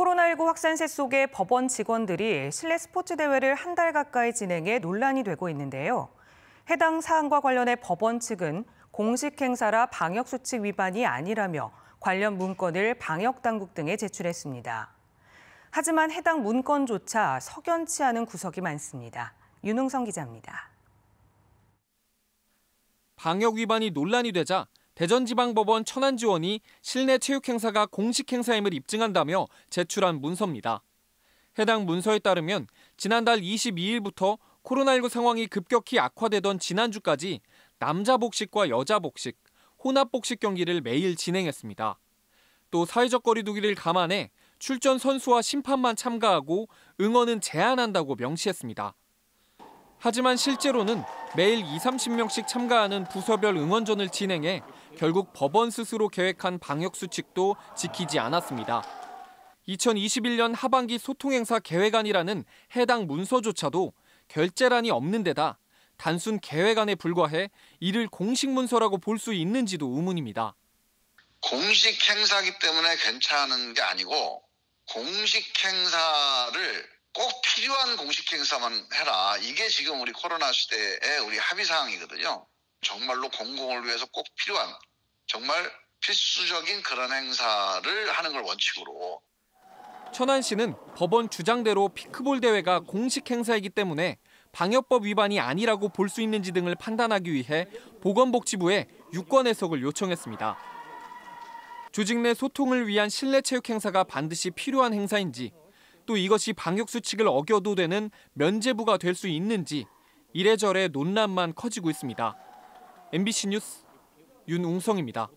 코로나19 확산세 속에 법원 직원들이 실내 스포츠 대회를 한 달 가까이 진행해 논란이 되고 있는데요. 해당 사안과 관련해 법원 측은 공식 행사라 방역 수칙 위반이 아니라며 관련 문건을 방역 당국 등에 제출했습니다. 하지만 해당 문건조차 석연치 않은 구석이 많습니다. 윤웅성 기자입니다. 방역 위반이 논란이 되자 대전지방법원 천안지원이 실내 체육 행사가 공식 행사임을 입증한다며 제출한 문서입니다. 해당 문서에 따르면 지난달 22일부터 코로나19 상황이 급격히 악화되던 지난주까지 남자 복식과 여자 복식, 혼합 복식 경기를 매일 진행했습니다. 또 사회적 거리두기를 감안해 출전 선수와 심판만 참가하고 응원은 제한한다고 명시했습니다. 하지만 실제로는 매일 2, 30명씩 참가하는 부서별 응원전을 진행해 결국 법원 스스로 계획한 방역 수칙도 지키지 않았습니다. 2021년 하반기 소통행사 계획안이라는 해당 문서조차도 결재란이 없는 데다 단순 계획안에 불과해 이를 공식 문서라고 볼 수 있는지도 의문입니다. 공식 행사기 때문에 괜찮은 게 아니고 공식 행사를 필요한 공식 행사만 해라. 이게 지금 우리 코로나 시대의 우리 합의 사항이거든요. 정말로 공공을 위해서 꼭 필요한 정말 필수적인 그런 행사를 하는 걸 원칙으로. 천안 씨는 법원 주장대로 피크볼 대회가 공식 행사이기 때문에 방역법 위반이 아니라고 볼 수 있는지 등을 판단하기 위해 보건복지부에 유권 해석을 요청했습니다. 조직 내 소통을 위한 실내 체육 행사가 반드시 필요한 행사인지 또 이것이 방역수칙을 어겨도 되는 면제부가 될 수 있는지 이래저래 논란만 커지고 있습니다. MBC 뉴스 윤웅성입니다.